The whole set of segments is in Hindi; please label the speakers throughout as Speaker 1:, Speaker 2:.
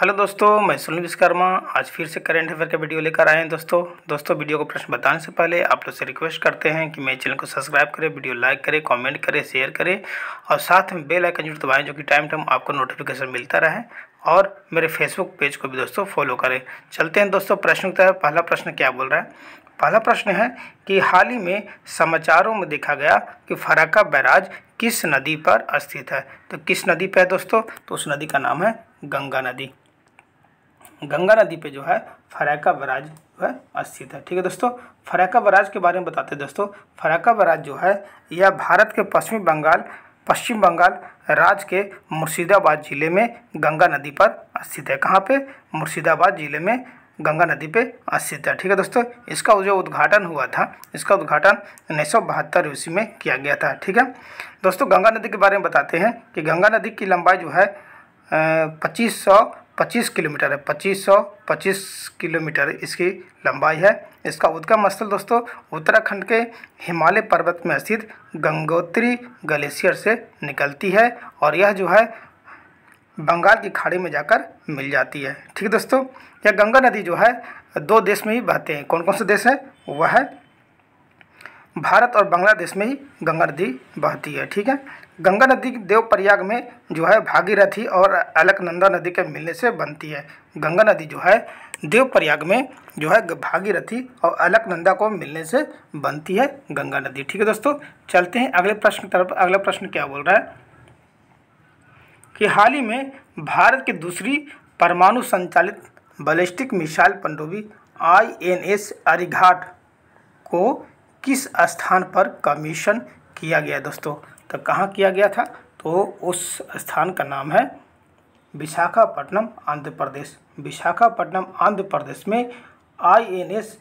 Speaker 1: हेलो दोस्तों मैं सुनील विश्वकर्मा आज फिर से करंट अफेयर का वीडियो लेकर आए हैं दोस्तों दोस्तों वीडियो को प्रश्न बताने से पहले आप लोग से रिक्वेस्ट करते हैं कि मेरे चैनल को सब्सक्राइब करें वीडियो लाइक करें कमेंट करें शेयर करें और साथ में बेल आइकन जरूर दबाएं जो कि टाइम टाइम आपको नोटिफिकेशन मिलता रहे और मेरे फेसबुक पेज को भी दोस्तों फॉलो करें चलते हैं दोस्तों प्रश्न उत्तर पहला प्रश्न क्या बोल रहा है पहला प्रश्न है कि हाल ही में समाचारों में देखा गया कि फराका बैराज किस नदी पर स्थित है तो किस नदी पर है दोस्तों तो उस नदी का नाम है गंगा नदी गंगा नदी पे जो है फरैका बराज जो है स्थित है ठीक है दोस्तों फरैका बराज के बारे में बताते हैं दोस्तों फरैका बराज जो है यह भारत के पश्चिम बंगाल पश्चिम बंगाल राज्य के मुर्शिदाबाद ज़िले में गंगा नदी पर स्थित है कहाँ पे मुर्शिदाबाद ज़िले में गंगा नदी पे स्थित है ठीक है दोस्तों इसका जो उद्घाटन हुआ था इसका उद्घाटन उन्नीस सौ बहत्तर ईस्वी में किया गया था ठीक है दोस्तों गंगा नदी के बारे में बताते हैं कि गंगा नदी की लंबाई जो है पच्चीस सौ 25 किलोमीटर है पच्चीस किलोमीटर इसकी लंबाई है इसका उद्गम स्थल दोस्तों उत्तराखंड के हिमालय पर्वत में स्थित गंगोत्री ग्लेशियर से निकलती है और यह जो है बंगाल की खाड़ी में जाकर मिल जाती है ठीक है दोस्तों यह गंगा नदी जो है दो देश में ही बहते हैं कौन कौन से देश है वह है भारत और बांग्लादेश में ही गंगा नदी बहती है ठीक है गंगा नदी देव प्रयाग में जो है भागीरथी और अलकनंदा नदी के मिलने से बनती है गंगा नदी जो है देव प्रयाग में जो है भागीरथी और अलकनंदा को मिलने से बनती है गंगा नदी ठीक है दोस्तों चलते हैं अगले प्रश्न की तरफ अगला प्रश्न क्या बोल रहा है कि हाल ही में भारत की दूसरी परमाणु संचालित बैलिस्टिक मिसाइल पनडुब्बी आई एन एस अरिघाट को किस स्थान पर कमीशन किया गया दोस्तों तो कहाँ किया गया था तो उस स्थान का नाम है विशाखापट्टनम आंध्र प्रदेश विशाखापट्टनम आंध्र प्रदेश में आई एन एस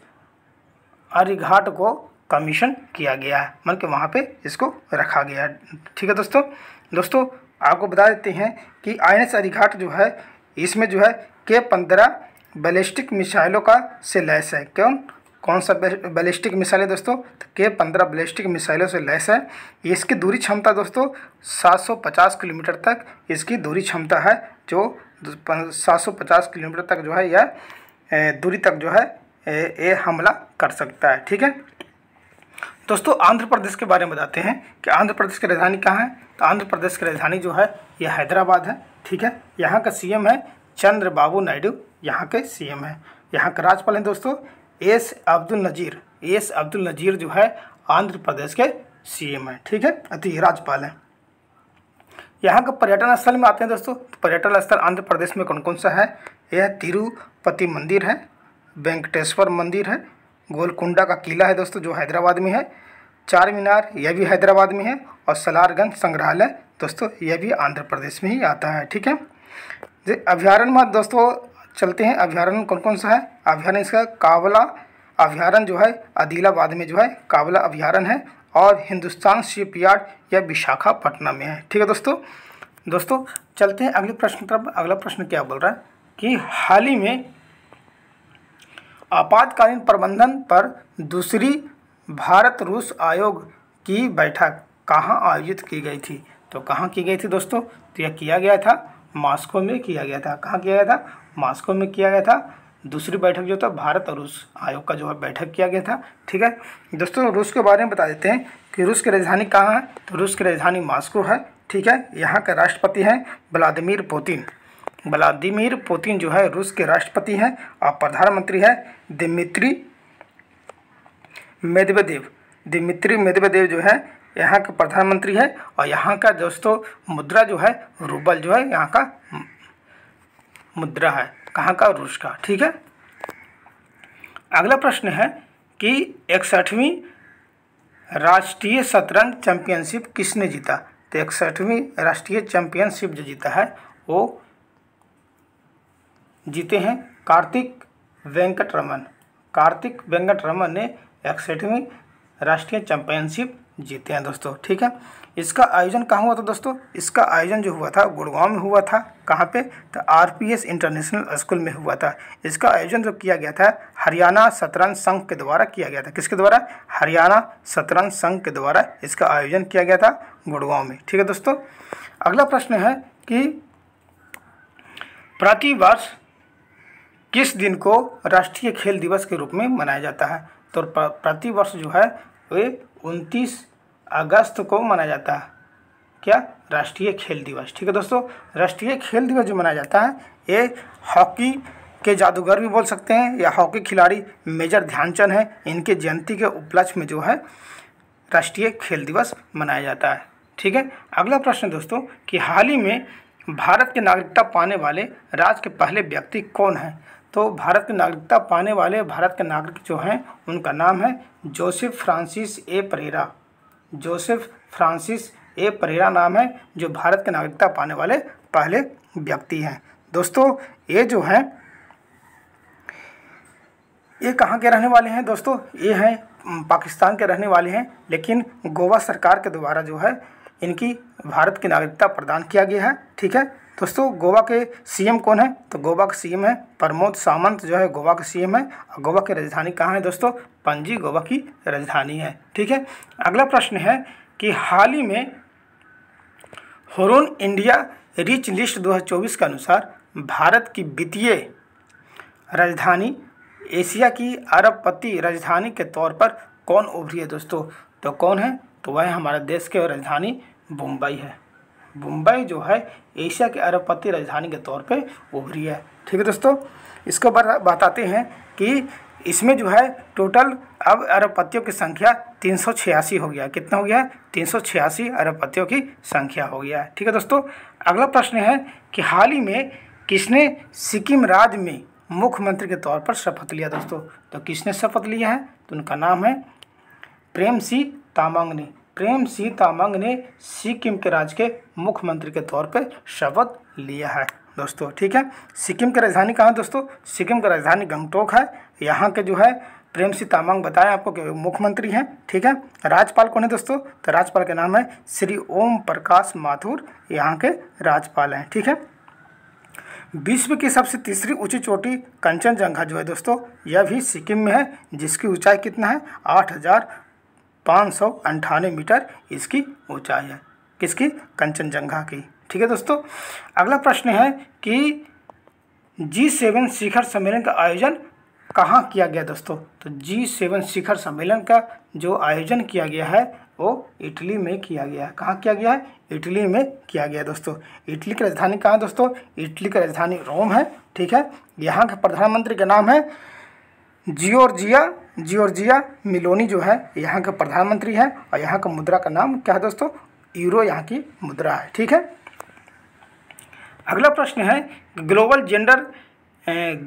Speaker 1: को कमीशन किया गया है मतलब कि वहाँ पे इसको रखा गया है ठीक है दोस्तों दोस्तों आपको बता देते हैं कि आई एन एस जो है इसमें जो है के पंद्रह बैलिस्टिक मिसाइलों का से लैस है क्यों कौन सा बैलिस्टिक मिसाइल है दोस्तों तो के पंद्रह बैलिस्टिक मिसाइलों से लैस है इसकी दूरी क्षमता दोस्तों 750 किलोमीटर तक इसकी दूरी क्षमता है जो 750 किलोमीटर तक जो है यह दूरी तक जो है ये हमला कर सकता है ठीक है दोस्तों आंध्र प्रदेश के बारे में बताते हैं कि आंध्र प्रदेश की राजधानी कहाँ है तो आंध्र प्रदेश की राजधानी जो है यह हैदराबाद है ठीक है यहाँ का सी है चंद्रबाबू नायडू यहाँ के सी है यहाँ का राज्यपाल है दोस्तों एस अब्दुल नज़ीर एस अब्दुल नज़ीर जो है आंध्र प्रदेश के सीएम है ठीक है अति राज्यपाल हैं यहाँ के पर्यटन स्थल में आते हैं दोस्तों तो पर्यटन स्थल आंध्र प्रदेश में कौन कौन सा है यह तिरुपति मंदिर है वेंकटेश्वर मंदिर है गोलकुंडा का किला है दोस्तों जो हैदराबाद में है चार मीनार यह भी हैदराबाद में है और सलारगंज संग्रहालय दोस्तों यह भी आंध्र प्रदेश में ही आता है ठीक है अभ्यारण्य दोस्तों चलते हैं अभ्यारण कौन कौन सा है अभ्यारण इसका कावला अभ्यारण जो है आदिलाबाद में जो है कावला अभ्यारण है और हिंदुस्तान शिपयार्ड या विशाखापट्टनम में है ठीक है दोस्तों दोस्तों चलते हैं अगले प्रश्न तरफ अगला प्रश्न क्या बोल रहा है कि हाल ही में आपातकालीन प्रबंधन पर दूसरी भारत रूस आयोग की बैठक कहाँ आयोजित की गई थी तो कहाँ की गई थी दोस्तों तो यह किया गया था मॉस्को में किया गया था कहाँ किया गया था मॉस्को में किया गया था दूसरी बैठक जो था भारत और रूस आयोग का जो है बैठक किया गया था ठीक है दोस्तों रूस के बारे में बता देते हैं कि रूस की राजधानी कहाँ है तो रूस की राजधानी मॉस्को है ठीक है यहाँ का राष्ट्रपति है व्लादिमिर पुतिन व्लादिमिर पुतिन जो है रूस के राष्ट्रपति हैं और प्रधानमंत्री है दिमित्री मेदवेदेव दिमित्री मेदवेदेव जो है यहाँ का प्रधानमंत्री है और यहाँ का दोस्तों मुद्रा जो है रूबल जो है यहाँ का मुद्रा है कहाँ का रूस का ठीक है अगला प्रश्न है कि इकसठवीं राष्ट्रीय शतरंज चैंपियनशिप किसने जीता तो इकसठवीं राष्ट्रीय चैंपियनशिप जो जीता है वो जीते हैं कार्तिक वेंकट रमन कार्तिक वेंकट रमन ने इकसठवीं राष्ट्रीय चैंपियनशिप जीते हैं दोस्तों ठीक है इसका आयोजन कहाँ हुआ था दोस्तों इसका आयोजन जो हुआ था गुड़गांव में हुआ था कहाँ पे तो आरपीएस इंटरनेशनल स्कूल में हुआ था इसका आयोजन जो किया गया था हरियाणा शतरंज संघ के द्वारा किया गया था किसके द्वारा हरियाणा शतरंज संघ के द्वारा इसका आयोजन किया गया था गुड़गांव में ठीक है दोस्तों अगला प्रश्न है कि प्रतिवर्ष किस दिन को राष्ट्रीय खेल दिवस के रूप में मनाया जाता है तो प्रतिवर्ष जो है वे उनतीस अगस्त को मनाया जाता है क्या राष्ट्रीय खेल दिवस ठीक है दोस्तों राष्ट्रीय खेल दिवस जो मनाया जाता है ये हॉकी के जादूगर भी बोल सकते हैं या हॉकी खिलाड़ी मेजर ध्यानचंद हैं इनके जयंती के उपलक्ष्य में जो है राष्ट्रीय खेल दिवस मनाया जाता है ठीक है अगला प्रश्न दोस्तों कि हाल ही में भारत के नागरिकता पाने वाले राज्य के पहले व्यक्ति कौन हैं तो भारत की नागरिकता पाने वाले भारत के नागरिक जो हैं उनका नाम है जोसेफ फ्रांसिस ए परेरा जोसेफ फ्रांसिस ए परेरा नाम है जो भारत की नागरिकता पाने वाले पहले व्यक्ति हैं दोस्तों ये जो हैं ये कहाँ के रहने वाले हैं दोस्तों ये हैं पाकिस्तान के रहने वाले हैं लेकिन गोवा सरकार के द्वारा जो है इनकी भारत की नागरिकता प्रदान किया गया है ठीक है दोस्तों गोवा के सीएम कौन है तो गोवा के सीएम है प्रमोद सावंत जो है गोवा के सीएम है और गोवा की राजधानी कहाँ है दोस्तों पणजी गोवा की राजधानी है ठीक है अगला प्रश्न है कि हाल ही में होरोन इंडिया रिच लिस्ट 2024 के अनुसार भारत की वित्तीय राजधानी एशिया की अरबपति राजधानी के तौर पर कौन उभरी है दोस्तों तो कौन है तो वह हमारे देश के राजधानी मुंबई है मुंबई जो है एशिया के अरबपति राजधानी के तौर पे उभरी है ठीक है दोस्तों इसको बताते हैं कि इसमें जो है टोटल अब अरबपतियों की संख्या तीन सौ छियासी हो गया कितना हो गया है तीन अरबपतियों की संख्या हो गया है ठीक है दोस्तों अगला प्रश्न है कि हाल ही में किसने सिक्किम राज्य में मुख्यमंत्री के तौर पर शपथ लिया दोस्तों तो किसने शपथ लिया है तो उनका नाम है प्रेम सिंह तामांग ने प्रेम सिंह तामंग ने सिक्किम के राज्य के मुख्यमंत्री के तौर पर शपथ लिया है दोस्तों ठीक है सिक्किम की राजधानी कहाँ दोस्तों सिक्किम की राजधानी गंगटोक है यहाँ के जो है प्रेम सिंह तामंग बताया आपको कि मुख्यमंत्री हैं ठीक है राज्यपाल कौन है दोस्तों तो राज्यपाल के नाम है श्री ओम प्रकाश माथुर यहाँ के राज्यपाल हैं ठीक है विश्व की सबसे तीसरी ऊंची चोटी कंचनजंघा जो है दोस्तों यह भी सिक्किम में है जिसकी ऊंचाई कितना है आठ हज़ार पाँच सौ अंठानवे मीटर इसकी ऊंचाई है किसकी कंचनजंगा की ठीक है दोस्तों अगला प्रश्न है कि जी सेवन शिखर सम्मेलन का आयोजन कहाँ किया गया दोस्तों तो जी सेवन शिखर सम्मेलन का जो आयोजन किया गया है वो इटली में किया गया है कहाँ किया गया है इटली में किया गया दोस्तों इटली की राजधानी कहाँ दोस्तों इटली की राजधानी रोम है ठीक है यहाँ के प्रधानमंत्री का नाम है जियोर्जिया जियोर्जिया मिलोनी जो है यहाँ के प्रधानमंत्री हैं और यहाँ का मुद्रा का नाम क्या है दोस्तों यूरो यहाँ की मुद्रा है ठीक है अगला प्रश्न है ग्लोबल जेंडर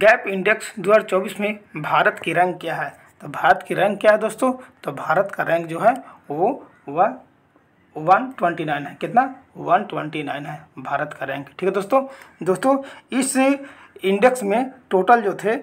Speaker 1: गैप इंडेक्स 2024 में भारत की रैंक क्या है तो भारत की रैंक क्या है दोस्तों तो भारत का रैंक जो है वो वह वन ट्वेंटी नाइन है कितना वन ट्वेंटी नाइन है भारत का रैंक ठीक है दोस्तों दोस्तों इस इंडेक्स में टोटल जो थे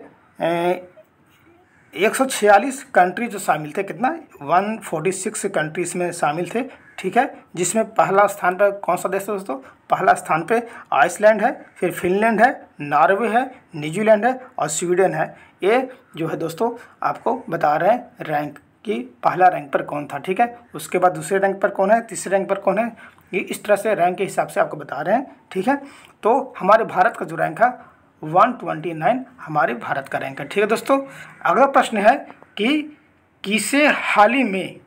Speaker 1: 146 कंट्री जो शामिल थे कितना 146 कंट्रीज में शामिल थे ठीक है जिसमें पहला स्थान पर कौन सा देश है दोस्तों पहला स्थान पे आइसलैंड है फिर फिनलैंड है नॉर्वे है न्यूजीलैंड है और स्वीडन है ये जो है दोस्तों आपको बता रहे हैं रैंक कि पहला रैंक पर कौन था ठीक है उसके बाद दूसरे रैंक पर कौन है तीसरे रैंक पर कौन है ये इस तरह से रैंक के हिसाब से आपको बता रहे हैं ठीक है तो हमारे भारत का जो रैंक है 129 हमारे भारत का रैंक है ठीक है दोस्तों अगला प्रश्न है कि किसे हाल ही में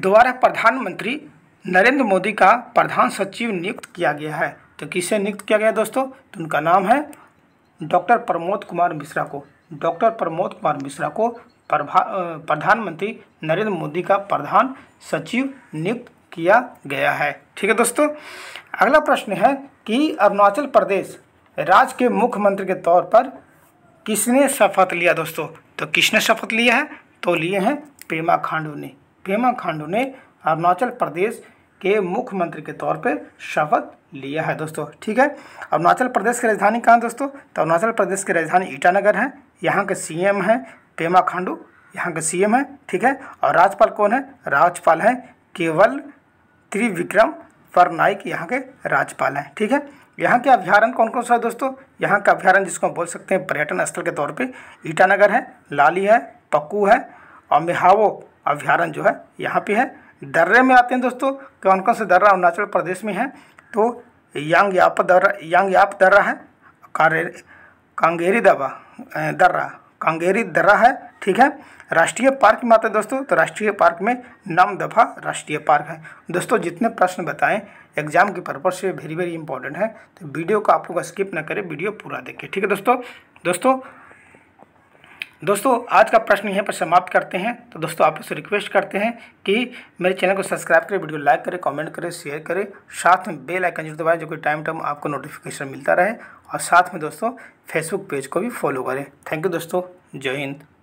Speaker 1: दोबारा प्रधानमंत्री नरेंद्र मोदी का प्रधान सचिव नियुक्त किया गया है तो किसे नियुक्त किया गया दोस्तों तो उनका नाम है डॉक्टर प्रमोद कुमार मिश्रा को डॉक्टर प्रमोद कुमार मिश्रा को प्रधानमंत्री नरेंद्र मोदी का प्रधान सचिव नियुक्त किया गया है ठीक है दोस्तों अगला प्रश्न है कि अरुणाचल प्रदेश राज्य के मुख्यमंत्री के तौर पर किसने शपथ लिया दोस्तों तो किसने शपथ लिया है तो लिए हैं पेमा खांडू ने पेमा खांडू ने अरुणाचल प्रदेश के मुख्यमंत्री के तौर पर शपथ लिया है दोस्तों ठीक है अरुणाचल प्रदेश की राजधानी कहाँ दोस्तों तो अरुणाचल प्रदेश की राजधानी ईटानगर है यहाँ के सीएम हैं पेमा खांडू यहाँ के सीएम है ठीक है और राज्यपाल कौन है राज्यपाल हैं केवल त्रिविक्रम नाइक यहाँ के राज्यपाल हैं ठीक है यहाँ के अभ्यारण कौन कौन सा है दोस्तों यहाँ का अभ्यारण जिसको हम बोल सकते हैं पर्यटन स्थल के तौर पे ईटानगर है लाली है पक्कू है और मिहावो अभ्यारण जो है यहाँ पे है दर्रे में आते हैं दोस्तों कौन कौन से दर्रा अरुणाचल प्रदेश में है तो यांग याप दर्रा यांग याप दर्रा है कांगेरी दबा दर्रा कांगेरी दर्रा है ठीक है राष्ट्रीय पार्क में आता है दोस्तों तो राष्ट्रीय पार्क में नम दफ़ा राष्ट्रीय पार्क है दोस्तों जितने प्रश्न बताएं एग्जाम के पर्पज से वेरी वेरी इंपॉर्टेंट है तो वीडियो को आप लोग स्किप ना करें वीडियो पूरा देखें ठीक है दोस्तों दोस्तों दोस्तों आज का प्रश्न यहाँ पर समाप्त करते हैं तो दोस्तों आप से रिक्वेस्ट करते हैं कि मेरे चैनल को सब्सक्राइब करें वीडियो लाइक करें कमेंट करें शेयर करें साथ में बेल आइकन जरूर दबाएं जो कि टाइम टाइम आपको नोटिफिकेशन मिलता रहे और साथ में दोस्तों फेसबुक पेज को भी फॉलो करें थैंक यू दोस्तों जय हिंद